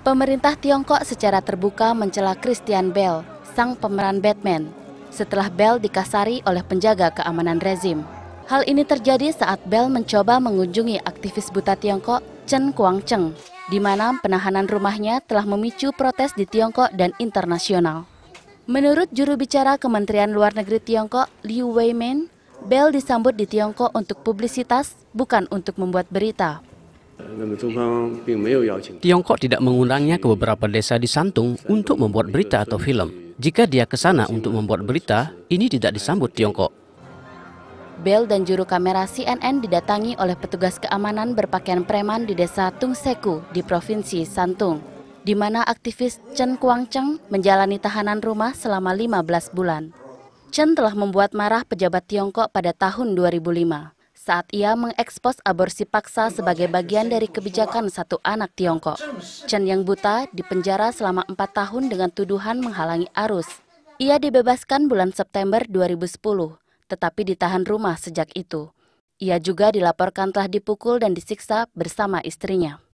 Pemerintah Tiongkok secara terbuka mencela Christian Bale, sang pemeran Batman, setelah Bale dikasari oleh penjaga keamanan rezim. Hal ini terjadi saat Bell mencoba mengunjungi aktivis buta Tiongkok Chen Kuangcheng, di mana penahanan rumahnya telah memicu protes di Tiongkok dan internasional. Menurut juru bicara Kementerian Luar Negeri Tiongkok, Liu Weimin, Bell disambut di Tiongkok untuk publisitas, bukan untuk membuat berita. Tiongkok tidak mengundangnya ke beberapa desa di Santung untuk membuat berita atau film. Jika dia ke sana untuk membuat berita, ini tidak disambut Tiongkok. Bell dan juru kamera CNN didatangi oleh petugas keamanan berpakaian preman di desa Tungseku di Provinsi Santung, di mana aktivis Chen Kuangcheng menjalani tahanan rumah selama 15 bulan. Chen telah membuat marah pejabat Tiongkok pada tahun 2005 saat ia mengekspos aborsi paksa sebagai bagian dari kebijakan satu anak Tiongkok. Chen yang buta dipenjara selama empat tahun dengan tuduhan menghalangi arus. Ia dibebaskan bulan September 2010, tetapi ditahan rumah sejak itu. Ia juga dilaporkan telah dipukul dan disiksa bersama istrinya.